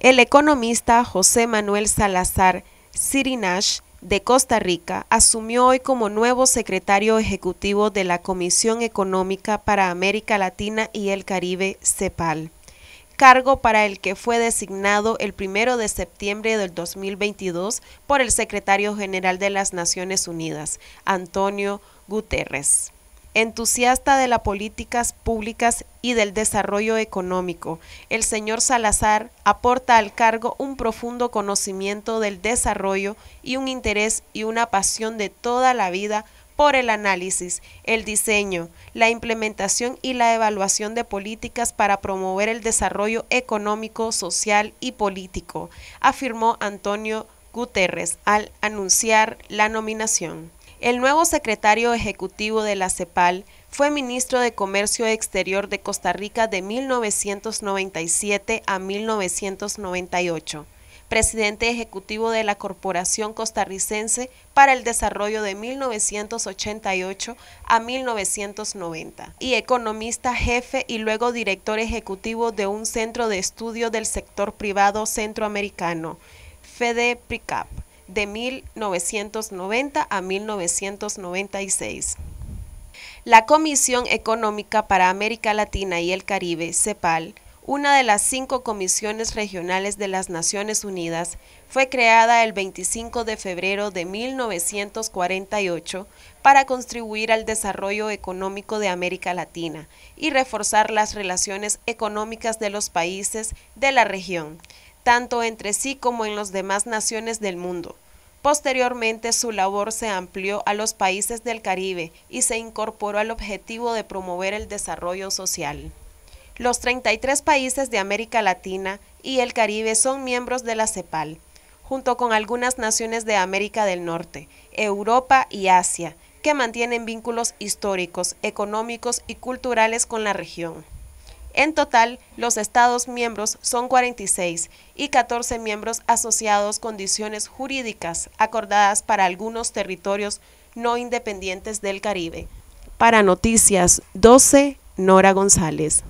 El economista José Manuel Salazar Sirinash de Costa Rica asumió hoy como nuevo secretario ejecutivo de la Comisión Económica para América Latina y el Caribe, CEPAL, cargo para el que fue designado el 1 de septiembre del 2022 por el secretario general de las Naciones Unidas, Antonio Guterres entusiasta de las políticas públicas y del desarrollo económico. El señor Salazar aporta al cargo un profundo conocimiento del desarrollo y un interés y una pasión de toda la vida por el análisis, el diseño, la implementación y la evaluación de políticas para promover el desarrollo económico, social y político, afirmó Antonio Guterres al anunciar la nominación. El nuevo secretario ejecutivo de la CEPAL fue ministro de Comercio Exterior de Costa Rica de 1997 a 1998, presidente ejecutivo de la Corporación Costarricense para el Desarrollo de 1988 a 1990 y economista jefe y luego director ejecutivo de un centro de estudio del sector privado centroamericano, PRICAP de 1990 a 1996. La Comisión Económica para América Latina y el Caribe, CEPAL, una de las cinco comisiones regionales de las Naciones Unidas, fue creada el 25 de febrero de 1948 para contribuir al desarrollo económico de América Latina y reforzar las relaciones económicas de los países de la región tanto entre sí como en las demás naciones del mundo. Posteriormente su labor se amplió a los países del Caribe y se incorporó al objetivo de promover el desarrollo social. Los 33 países de América Latina y el Caribe son miembros de la CEPAL, junto con algunas naciones de América del Norte, Europa y Asia, que mantienen vínculos históricos, económicos y culturales con la región. En total, los Estados miembros son 46 y 14 miembros asociados condiciones jurídicas acordadas para algunos territorios no independientes del Caribe. Para Noticias 12, Nora González.